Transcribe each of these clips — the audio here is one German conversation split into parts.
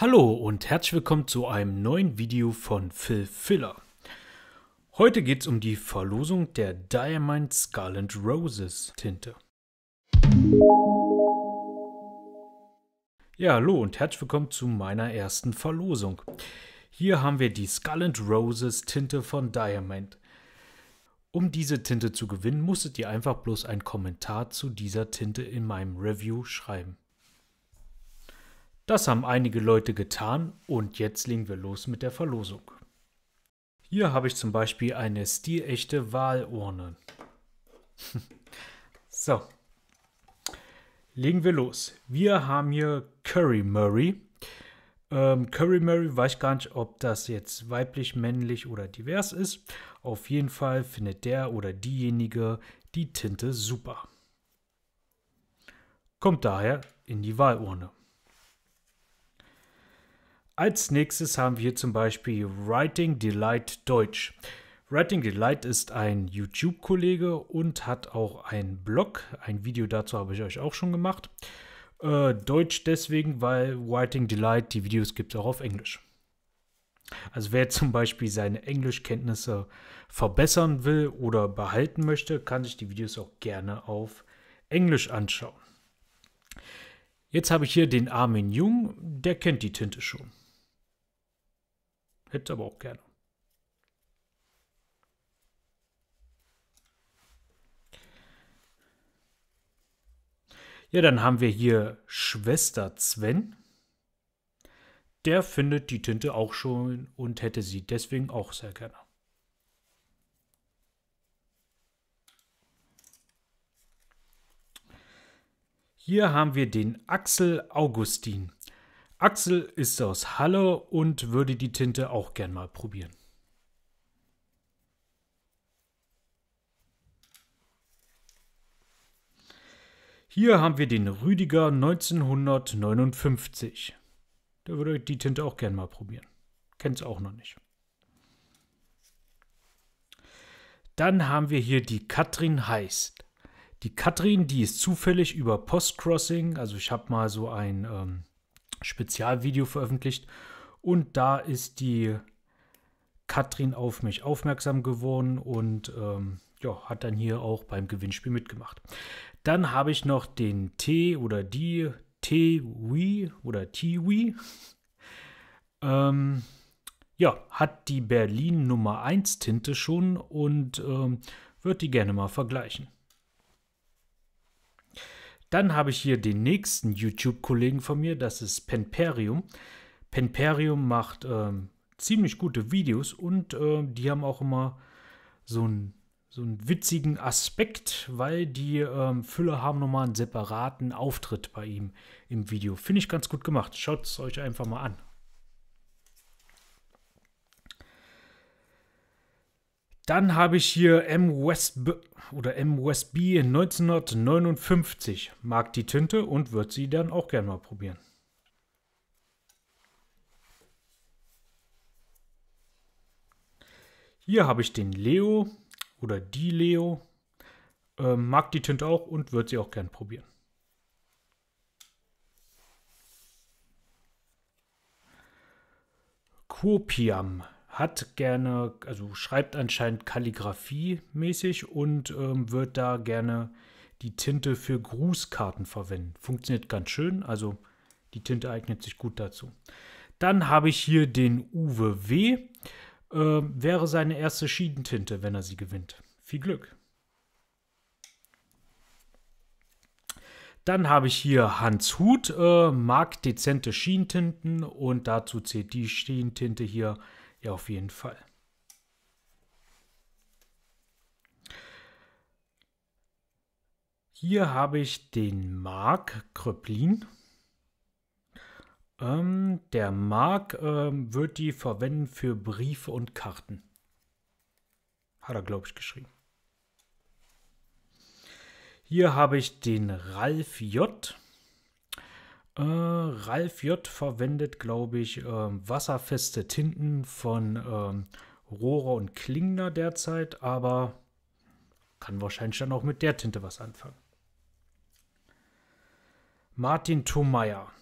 Hallo und herzlich willkommen zu einem neuen Video von Phil Filler. Heute geht es um die Verlosung der Diamond Scarlet Roses Tinte. Ja, hallo und herzlich willkommen zu meiner ersten Verlosung. Hier haben wir die Scarlet Roses Tinte von Diamond. Um diese Tinte zu gewinnen, musstet ihr einfach bloß einen Kommentar zu dieser Tinte in meinem Review schreiben. Das haben einige Leute getan und jetzt legen wir los mit der Verlosung. Hier habe ich zum Beispiel eine stilechte Wahlurne. so, legen wir los. Wir haben hier Curry Murray. Ähm, Curry Murray weiß gar nicht, ob das jetzt weiblich, männlich oder divers ist. Auf jeden Fall findet der oder diejenige die Tinte super. Kommt daher in die Wahlurne. Als nächstes haben wir zum Beispiel Writing Delight Deutsch. Writing Delight ist ein YouTube-Kollege und hat auch einen Blog. Ein Video dazu habe ich euch auch schon gemacht. Äh, Deutsch deswegen, weil Writing Delight, die Videos gibt es auch auf Englisch. Also wer zum Beispiel seine Englischkenntnisse verbessern will oder behalten möchte, kann sich die Videos auch gerne auf Englisch anschauen. Jetzt habe ich hier den Armin Jung, der kennt die Tinte schon. Hätte aber auch gerne. Ja, dann haben wir hier Schwester Sven. Der findet die Tinte auch schon und hätte sie deswegen auch sehr gerne. Hier haben wir den Axel Augustin. Axel ist aus Halle und würde die Tinte auch gern mal probieren. Hier haben wir den Rüdiger 1959. Da würde ich die Tinte auch gern mal probieren. Kennt es auch noch nicht. Dann haben wir hier die Katrin Heist. Die Katrin, die ist zufällig über Postcrossing, also ich habe mal so ein ähm, Spezialvideo veröffentlicht und da ist die Katrin auf mich aufmerksam geworden und ähm, ja, hat dann hier auch beim Gewinnspiel mitgemacht. Dann habe ich noch den T oder die Tiwi oder Tiwi. Ähm, ja, hat die Berlin Nummer 1 Tinte schon und ähm, wird die gerne mal vergleichen. Dann habe ich hier den nächsten YouTube-Kollegen von mir, das ist Penperium. Penperium macht ähm, ziemlich gute Videos und äh, die haben auch immer so einen, so einen witzigen Aspekt, weil die ähm, Füller haben nochmal einen separaten Auftritt bei ihm im Video. Finde ich ganz gut gemacht. Schaut es euch einfach mal an. Dann habe ich hier M. West B oder M. West B 1959. Mag die Tinte und wird sie dann auch gerne mal probieren. Hier habe ich den Leo oder die Leo. Äh, mag die Tinte auch und wird sie auch gern probieren. Kopiam hat gerne, also schreibt anscheinend Kalligraphie-mäßig und ähm, wird da gerne die Tinte für Grußkarten verwenden. Funktioniert ganz schön, also die Tinte eignet sich gut dazu. Dann habe ich hier den Uwe W. Äh, wäre seine erste Schiedentinte, wenn er sie gewinnt. Viel Glück. Dann habe ich hier Hans Huth, äh, mag dezente Schientinten und dazu zählt die Schienentinte hier ja, auf jeden Fall. Hier habe ich den Mark Kröplin. Ähm, der Mark ähm, wird die verwenden für Briefe und Karten. Hat er, glaube ich, geschrieben. Hier habe ich den Ralf J. Äh, Ralf J. verwendet, glaube ich, äh, wasserfeste Tinten von äh, Rohrer und Klingner derzeit, aber kann wahrscheinlich dann auch mit der Tinte was anfangen. Martin Thomeyer.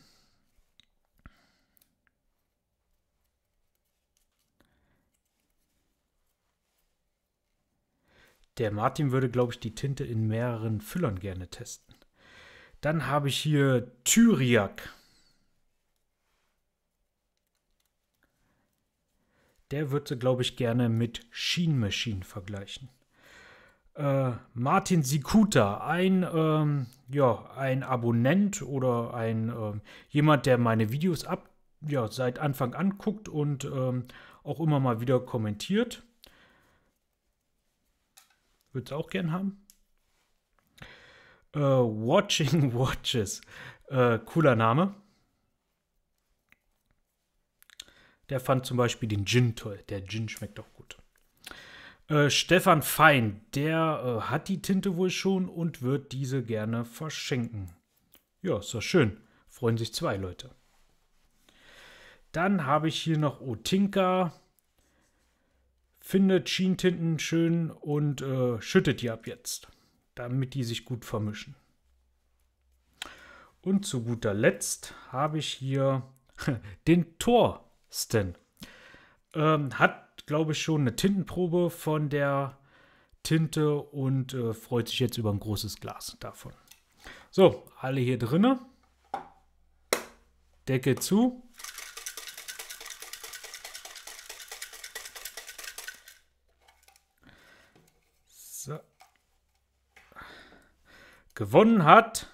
Der Martin würde, glaube ich, die Tinte in mehreren Füllern gerne testen. Dann habe ich hier Tyriak. Der würde, glaube ich, gerne mit Sheen Machine vergleichen. Äh, Martin Sikuta, ein, ähm, ja, ein Abonnent oder ein ähm, jemand, der meine Videos ab, ja, seit Anfang anguckt und ähm, auch immer mal wieder kommentiert. Würde es auch gern haben. Äh, Watching Watches. Äh, cooler Name. Der fand zum Beispiel den Gin toll. Der Gin schmeckt auch gut. Äh, Stefan Fein, der äh, hat die Tinte wohl schon und wird diese gerne verschenken. Ja, ist doch schön. Freuen sich zwei Leute. Dann habe ich hier noch Otinka. Findet Schientinten schön und äh, schüttet die ab jetzt damit die sich gut vermischen. Und zu guter Letzt habe ich hier den Thorsten. Ähm, hat, glaube ich, schon eine Tintenprobe von der Tinte und äh, freut sich jetzt über ein großes Glas davon. So, alle hier drinne. Decke zu. Gewonnen hat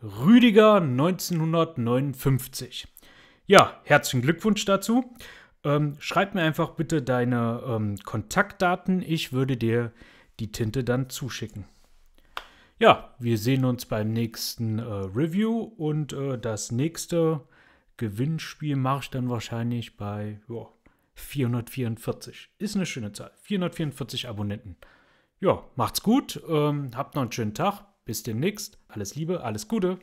Rüdiger 1959. Ja, herzlichen Glückwunsch dazu. Ähm, schreib mir einfach bitte deine ähm, Kontaktdaten. Ich würde dir die Tinte dann zuschicken. Ja, wir sehen uns beim nächsten äh, Review und äh, das nächste Gewinnspiel mache ich dann wahrscheinlich bei ja, 444. Ist eine schöne Zahl. 444 Abonnenten. Ja, macht's gut. Ähm, habt noch einen schönen Tag. Bis demnächst. Alles Liebe, alles Gute.